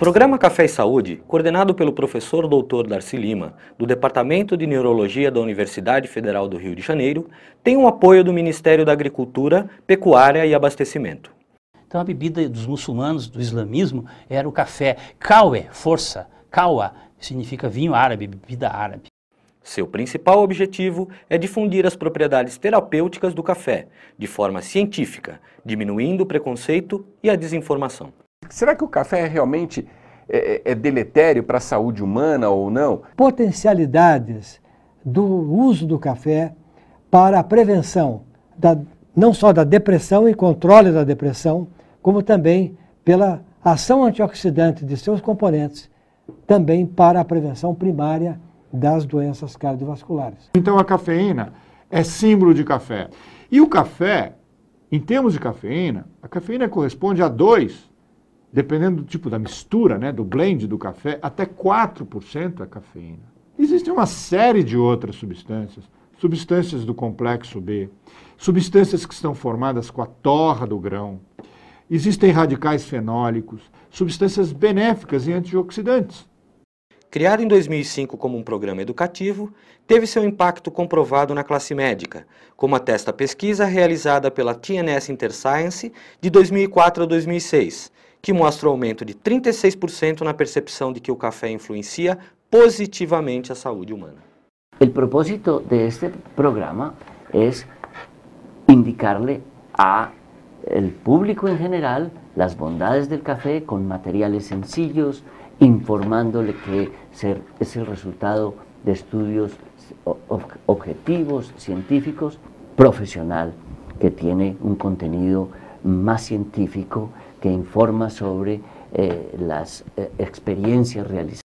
programa Café e Saúde, coordenado pelo professor Dr. Darcy Lima, do Departamento de Neurologia da Universidade Federal do Rio de Janeiro, tem o um apoio do Ministério da Agricultura, Pecuária e Abastecimento. Então a bebida dos muçulmanos, do islamismo, era o café. Kawe, força. Kawa significa vinho árabe, bebida árabe. Seu principal objetivo é difundir as propriedades terapêuticas do café, de forma científica, diminuindo o preconceito e a desinformação. Será que o café é realmente é, é, é deletério para a saúde humana ou não? Potencialidades do uso do café para a prevenção da, não só da depressão e controle da depressão, como também pela ação antioxidante de seus componentes, também para a prevenção primária das doenças cardiovasculares. Então a cafeína é símbolo de café. E o café, em termos de cafeína, a cafeína corresponde a dois dependendo do tipo da mistura, né, do blend do café, até 4% é cafeína. Existem uma série de outras substâncias, substâncias do complexo B, substâncias que estão formadas com a torra do grão. Existem radicais fenólicos, substâncias benéficas e antioxidantes. Criado em 2005 como um programa educativo, teve seu impacto comprovado na classe médica, como atesta a pesquisa realizada pela TNS Interscience de 2004 a 2006, que mostra un aumento de 36% la percepción de que el café influencia positivamente a salud humana. El propósito de este programa es indicarle a el público en general las bondades del café con materiales sencillos, informándole que es el resultado de estudios objetivos, científicos, profesional, que tiene un contenido más científico que informa sobre eh, las eh, experiencias realizadas.